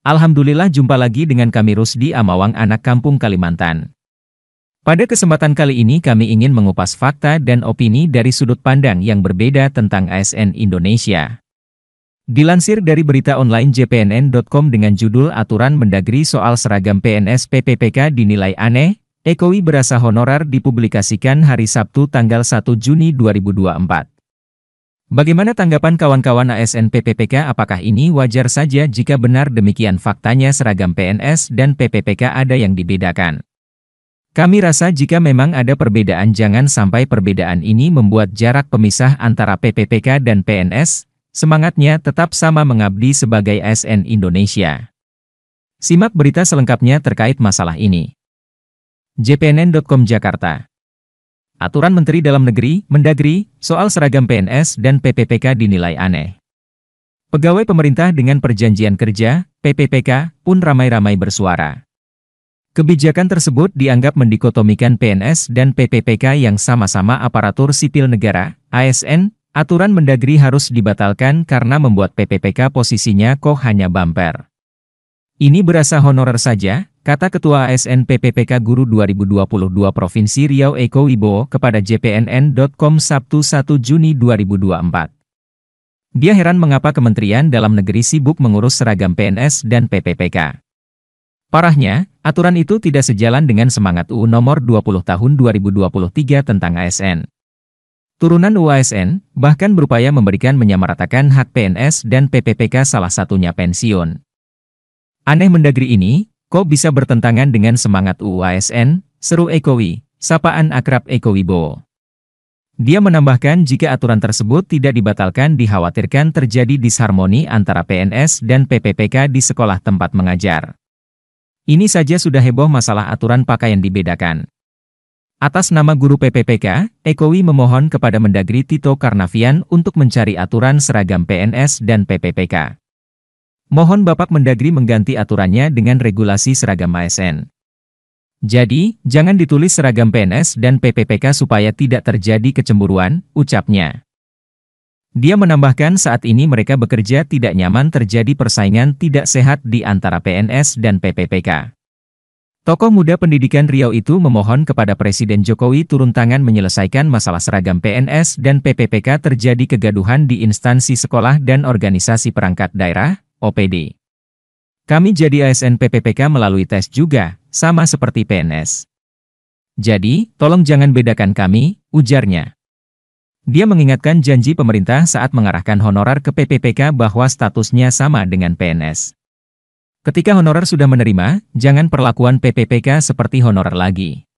Alhamdulillah jumpa lagi dengan kami Rusdi Amawang anak kampung Kalimantan. Pada kesempatan kali ini kami ingin mengupas fakta dan opini dari sudut pandang yang berbeda tentang ASN Indonesia. Dilansir dari berita online jpnn.com dengan judul Aturan Mendagri Soal Seragam PNS PPPK Dinilai Aneh, Ekowi Berasa Honorar dipublikasikan hari Sabtu tanggal 1 Juni 2024. Bagaimana tanggapan kawan-kawan ASN PPPK apakah ini wajar saja jika benar demikian faktanya seragam PNS dan PPPK ada yang dibedakan? Kami rasa jika memang ada perbedaan jangan sampai perbedaan ini membuat jarak pemisah antara PPPK dan PNS, semangatnya tetap sama mengabdi sebagai ASN Indonesia. Simak berita selengkapnya terkait masalah ini. jpnn.com Jakarta Aturan Menteri Dalam Negeri, Mendagri, soal seragam PNS dan PPPK dinilai aneh. Pegawai pemerintah dengan perjanjian kerja, PPPK, pun ramai-ramai bersuara. Kebijakan tersebut dianggap mendikotomikan PNS dan PPPK yang sama-sama aparatur sipil negara, ASN, aturan mendagri harus dibatalkan karena membuat PPPK posisinya kok hanya bumper. Ini berasa honorer saja, Kata Ketua ASN PPPK Guru 2022 Provinsi Riau Eko Ibo kepada JPNN.com Sabtu 1 Juni 2024. Dia heran mengapa kementerian dalam negeri sibuk mengurus seragam PNS dan PPPK. Parahnya, aturan itu tidak sejalan dengan semangat UU nomor 20 tahun 2023 tentang ASN. Turunan UASN bahkan berupaya memberikan menyamaratakan hak PNS dan PPPK salah satunya pensiun. Aneh mendagri ini, Kok bisa bertentangan dengan semangat UASN? Seru Ekowi, sapaan akrab Eko Wibo. Dia menambahkan jika aturan tersebut tidak dibatalkan dikhawatirkan terjadi disharmoni antara PNS dan PPPK di sekolah tempat mengajar. Ini saja sudah heboh masalah aturan pakaian dibedakan. Atas nama guru PPPK, Ekowi memohon kepada Mendagri Tito Karnavian untuk mencari aturan seragam PNS dan PPPK. Mohon Bapak Mendagri mengganti aturannya dengan regulasi seragam ASN. Jadi, jangan ditulis seragam PNS dan PPPK supaya tidak terjadi kecemburuan, ucapnya. Dia menambahkan saat ini mereka bekerja tidak nyaman terjadi persaingan tidak sehat di antara PNS dan PPPK. Tokoh muda pendidikan Riau itu memohon kepada Presiden Jokowi turun tangan menyelesaikan masalah seragam PNS dan PPPK terjadi kegaduhan di instansi sekolah dan organisasi perangkat daerah, OPD. Kami jadi ASN PPPK melalui tes juga, sama seperti PNS. Jadi, tolong jangan bedakan kami, ujarnya. Dia mengingatkan janji pemerintah saat mengarahkan honorar ke PPPK bahwa statusnya sama dengan PNS. Ketika honorar sudah menerima, jangan perlakuan PPPK seperti honorar lagi.